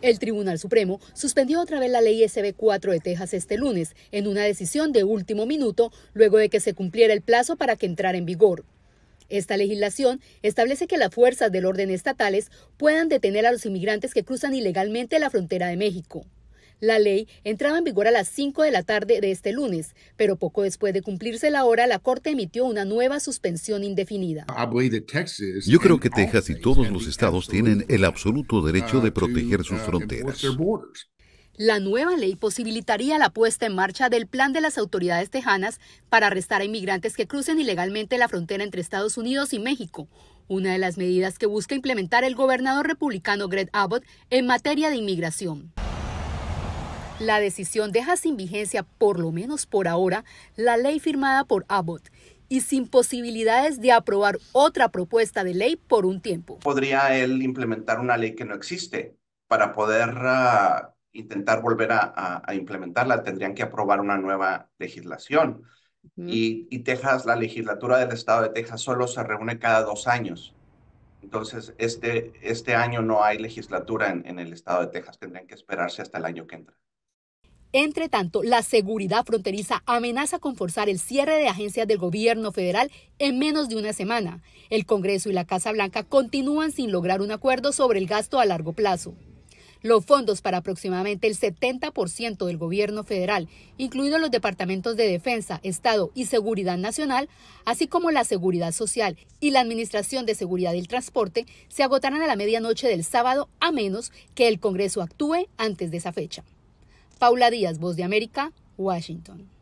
El Tribunal Supremo suspendió otra vez la ley SB 4 de Texas este lunes en una decisión de último minuto luego de que se cumpliera el plazo para que entrara en vigor. Esta legislación establece que las fuerzas del orden estatales puedan detener a los inmigrantes que cruzan ilegalmente la frontera de México. La ley entraba en vigor a las 5 de la tarde de este lunes, pero poco después de cumplirse la hora, la Corte emitió una nueva suspensión indefinida. Ah, Yo creo que Texas y todos los estados tienen el absoluto derecho uh, de proteger sus uh, fronteras. La nueva ley posibilitaría la puesta en marcha del plan de las autoridades tejanas para arrestar a inmigrantes que crucen ilegalmente la frontera entre Estados Unidos y México, una de las medidas que busca implementar el gobernador republicano Greg Abbott en materia de inmigración. La decisión deja sin vigencia, por lo menos por ahora, la ley firmada por Abbott y sin posibilidades de aprobar otra propuesta de ley por un tiempo. ¿Podría él implementar una ley que no existe para poder ah, intentar volver a, implementarla? Tendrían que aprobar una nueva legislación. y, Texas, la legislatura del estado de Texas solo se reúne cada dos años. Entonces, este, este año no hay legislatura en el estado de Texas. Tendrían que esperarse hasta el año que entra. Entre tanto, la seguridad fronteriza amenaza con forzar el cierre de agencias del gobierno federal en menos de una semana. El Congreso y la Casa Blanca continúan sin lograr un acuerdo sobre el gasto a largo plazo. Los fondos para aproximadamente el 70% del gobierno federal, incluidos los departamentos de Defensa, Estado y Seguridad Nacional, así como la Seguridad Social y la Administración de Seguridad del Transporte, se agotarán a la medianoche del sábado a menos que el Congreso actúe antes de esa fecha. Paula Díaz, Voz de América, Washington.